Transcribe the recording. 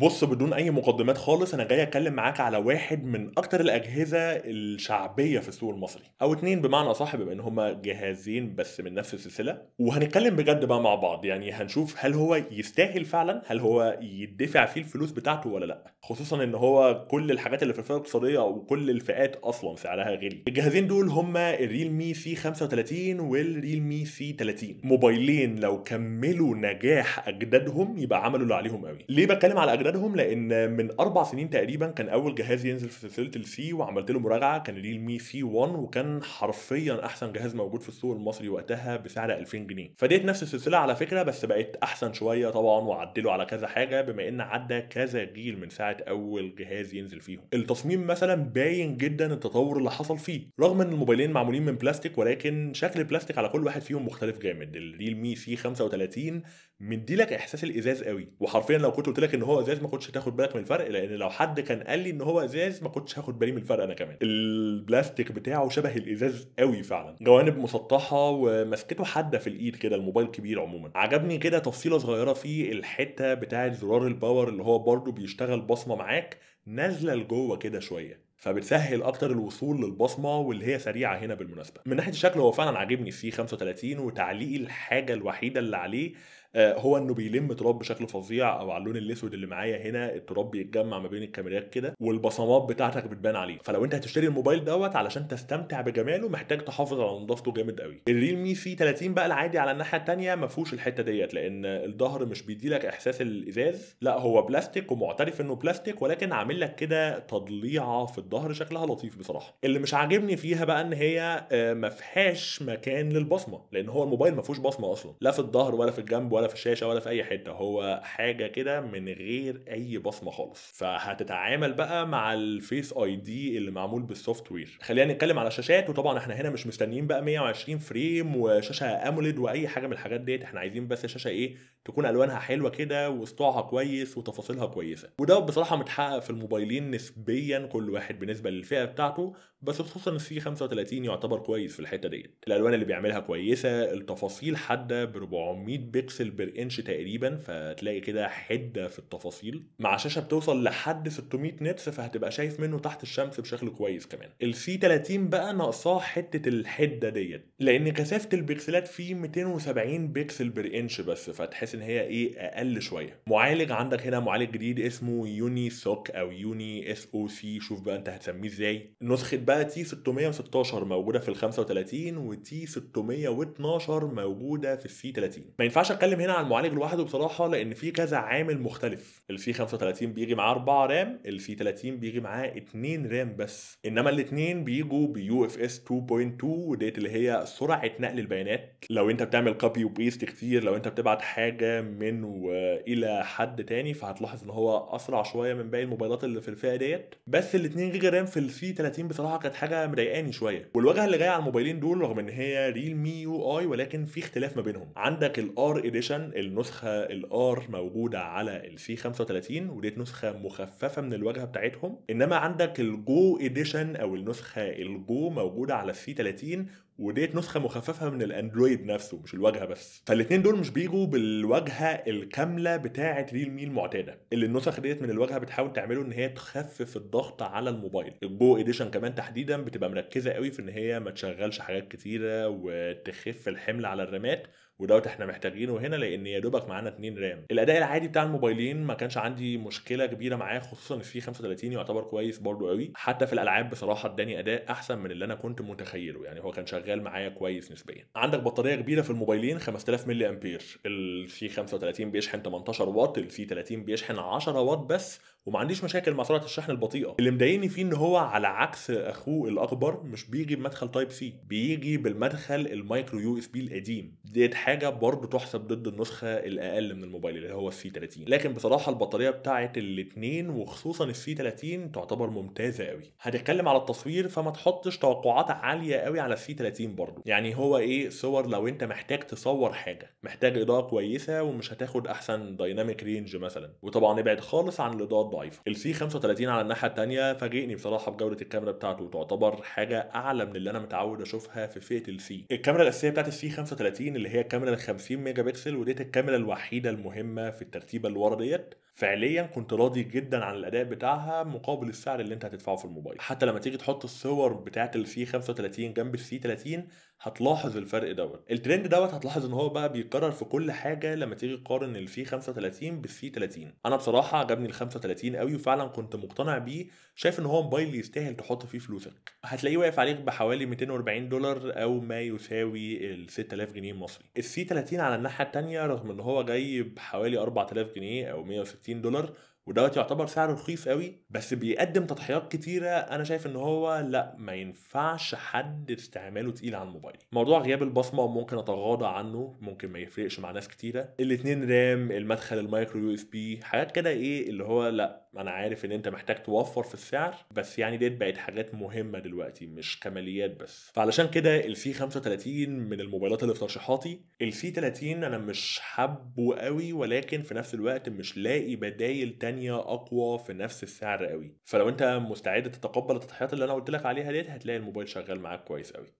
بص بدون اي مقدمات خالص انا جاي اتكلم معاك على واحد من اكتر الاجهزه الشعبيه في السوق المصري او اتنين بمعنى اصح بما ان هما جهازين بس من نفس السلسله وهنتكلم بجد بقى مع بعض يعني هنشوف هل هو يستاهل فعلا هل هو يدفع فيه الفلوس بتاعته ولا لا خصوصا ان هو كل الحاجات اللي في الفئه الاقتصاديه وكل الفئات اصلا سعرها غالي الجهازين دول هما الريلمي سي 35 والريلمي سي 30 موبايلين لو كملوا نجاح اجدادهم يبقى عملوا اللي عليهم قوي ليه بتكلم على اجداد عددهم لان من اربع سنين تقريبا كان اول جهاز ينزل في سلسله السي وعملت له مراجعه كان ريلمي سي 1 وكان حرفيا احسن جهاز موجود في السوق المصري وقتها بسعر 2000 جنيه فديت نفس السلسله على فكره بس بقت احسن شويه طبعا وعدلوا على كذا حاجه بما ان عدى كذا جيل من ساعه اول جهاز ينزل فيهم التصميم مثلا باين جدا التطور اللي حصل فيه رغم ان الموبايلين معمولين من بلاستيك ولكن شكل البلاستيك على كل واحد فيهم مختلف جامد الريلمي سي 35 مديلك احساس الازاز قوي وحرفيا لو كنت قلت لك ان هو ازاز ما كنتش هتاخد بالك من الفرق لان لو حد كان قال لي ان هو ازاز ما كنتش هاخد بالي من الفرق انا كمان البلاستيك بتاعه شبه الازاز قوي فعلا جوانب مسطحه ومسكته حاده في الايد كده الموبايل كبير عموما عجبني كده تفصيله صغيره في الحته بتاعه زرار الباور اللي هو برده بيشتغل بصمه معاك نازله لجوه كده شويه فبتسهل اكتر الوصول للبصمه واللي هي سريعه هنا بالمناسبه من ناحيه الشكل هو فعلا عاجبني السي 35 وتعليقي الحاجه الوحيده اللي عليه آه، هو انه بيلم تراب بشكل فظيع او على اللون الاسود اللي معايا هنا التراب بيتجمع ما بين الكاميرات كده والبصمات بتاعتك بتبان عليه فلو انت هتشتري الموبايل دوت علشان تستمتع بجماله محتاج تحافظ على نظافته جامد قوي الريلمي سي 30 بقى العادي على الناحيه الثانيه ما فيهوش الحته ديت لان الظهر مش بيديلك احساس الازاز لا هو بلاستيك ومعترف انه بلاستيك ولكن عامل لك كده تضليعه في الظهر شكلها لطيف بصراحه اللي مش عاجبني فيها بقى ان هي آه، ما فيهاش مكان للبصمه لان هو الموبايل ما فيهوش بصمه اصلا لا في الظهر ولا في الجنب ولا في الشاشه ولا في اي حته هو حاجه كده من غير اي بصمه خالص فهتتعامل بقى مع الفيس اي دي اللي معمول بالسوفت وير خلينا نتكلم على الشاشات وطبعا احنا هنا مش مستنيين بقى 120 فريم وشاشه اموليد واي حاجه من الحاجات ديت احنا عايزين بس شاشه ايه تكون الوانها حلوه كده وسطوعها كويس وتفاصيلها كويسه وده بصراحه متحقق في الموبايلين نسبيا كل واحد بالنسبه للفئه بتاعته بس خصوصا السي 35 يعتبر كويس في الحته ديت الالوان اللي بيعملها كويسه التفاصيل حاده ب 400 بكسل بير بالانش تقريبا فتلاقي كده حده في التفاصيل مع شاشه بتوصل لحد 600 نتس فهتبقى شايف منه تحت الشمس بشكل كويس كمان السي 30 بقى ناقصاه حته الحده ديت لان كثافه البكسلات فيه 270 بكسل بالانش بس فتحس ان هي ايه اقل شويه معالج عندك هنا معالج جديد اسمه يوني سوك او يوني اس او سي شوف بقى انت هتسميه ازاي نسخه بقى تي 616 موجوده في ال 35 وتي 612 موجوده في السي 30 ما ينفعش اتكلم هنا عن المعالج لوحده بصراحه لان في كذا عامل مختلف اللي فيه 35 بيجي معاه 4 رام اللي فيه 30 بيجي معاه 2 رام بس انما الاثنين بيجوا بيو اف اس 2.2 وديت اللي هي سرعه نقل البيانات لو انت بتعمل كوبي وبيست كتير لو انت بتبعت حاجه من والى حد تاني فهتلاحظ ان هو اسرع شويه من باقي الموبايلات اللي في الفئه ديت بس ال 2 جيجا رام في السي 30 بصراحه كانت حاجه مضايقاني شويه والواجهه اللي جايه على الموبايلين دول رغم ان هي ريل مي يو اي ولكن في اختلاف ما بينهم عندك الار اديشن اديشن النسخه الار موجوده على السي 35 وديت نسخه مخففه من الواجهه بتاعتهم انما عندك الجو اديشن او النسخه الجو موجوده على السي 30 وديت نسخه مخففه من الاندرويد نفسه مش الواجهه بس فالاثنين دول مش بيجوا بالواجهه الكامله بتاعه ريل مي المعتاده اللي النسخ ديت من الواجهه بتحاول تعمله ان هي تخفف الضغط على الموبايل الجو اديشن كمان تحديدا بتبقى مركزه قوي في ان هي ما تشغلش حاجات كتيره وتخف الحمل على الرامات ودوت احنا محتاجينه هنا لان يا دوبك معانا 2 رام الاداء العادي بتاع الموبايلين ما كانش عندي مشكله كبيره معاه خصوصا ان في 35 يعتبر كويس برضو قوي حتى في الالعاب بصراحه اداني اداء احسن من اللي انا كنت متخيله يعني هو كان شغال شغال معايا كويس نسبيا عندك بطاريه كبيره في الموبايلين 5000 ملي امبير السي 35 بيشحن 18 واط السي 30 بيشحن 10 واط بس وما عنديش مشاكل مع سرعه الشحن البطيئه اللي مضايقني فيه ان هو على عكس اخوه الاكبر مش بيجي بمدخل تايب سي بيجي بالمدخل المايكرو يو اس بي القديم ديت حاجه برضه تحسب ضد النسخه الاقل من الموبايل اللي هو السي 30 لكن بصراحه البطاريه بتاعه الاثنين وخصوصا السي 30 تعتبر ممتازه قوي هنتكلم على التصوير فما تحطش توقعات عاليه قوي على السي 30 برضه يعني هو ايه صور لو انت محتاج تصور حاجه محتاج اضاءه كويسه ومش هتاخد احسن دايناميك رينج مثلا وطبعا ابعد خالص عن الاضاءه ضعيفه السي 35 على الناحيه الثانيه فاجئني بصراحه بجوده الكاميرا بتاعته تعتبر حاجه اعلى من اللي انا متعود اشوفها في فئه السي الكاميرا الاساسيه بتاعت السي 35 اللي هي الكاميرا ال 50 ميجا بكسل وديت الكاميرا الوحيده المهمه في الترتيبه اللي ورا ديت فعليا كنت راضي جدا عن الاداء بتاعها مقابل السعر اللي انت هتدفعه في الموبايل حتى لما تيجي تحط الصور بتاعت السي 35 جنب السي 30 هتلاحظ الفرق دوت الترند دوت هتلاحظ ان هو بقى بيتكرر في كل حاجه لما تيجي تقارن الفي 35 بالسي 30 انا بصراحه عجبني ال 35 قوي وفعلا كنت مقتنع بيه شايف ان هو موبايل يستاهل تحط فيه فلوسك هتلاقيه واقف عليك بحوالي 240 دولار او ما يساوي ال 6000 جنيه مصري السي 30 على الناحيه الثانيه رغم ان هو جاي بحوالي 4000 جنيه او 160 دولار ودوت يعتبر سعر رخيص قوي بس بيقدم تضحيات كتيره انا شايف ان هو لا ما ينفعش حد استعماله تقيل على الموبايل موضوع غياب البصمه ممكن اتغاضى عنه ممكن ما يفرقش مع ناس كتيره الاتنين رام المدخل المايكرو يو اس بي حاجات كده ايه اللي هو لا انا عارف ان انت محتاج توفر في السعر بس يعني ديت بقت حاجات مهمه دلوقتي مش كماليات بس فعلشان كده السي 35 من الموبايلات اللي في ترشيحاتي السي 30 انا مش حابه قوي ولكن في نفس الوقت مش لاقي بدايل تانية تانية اقوى في نفس السعر قوي فلو انت مستعد تتقبل التضحيات اللي انا قلت لك عليها ديت هتلاقي الموبايل شغال معاك كويس قوي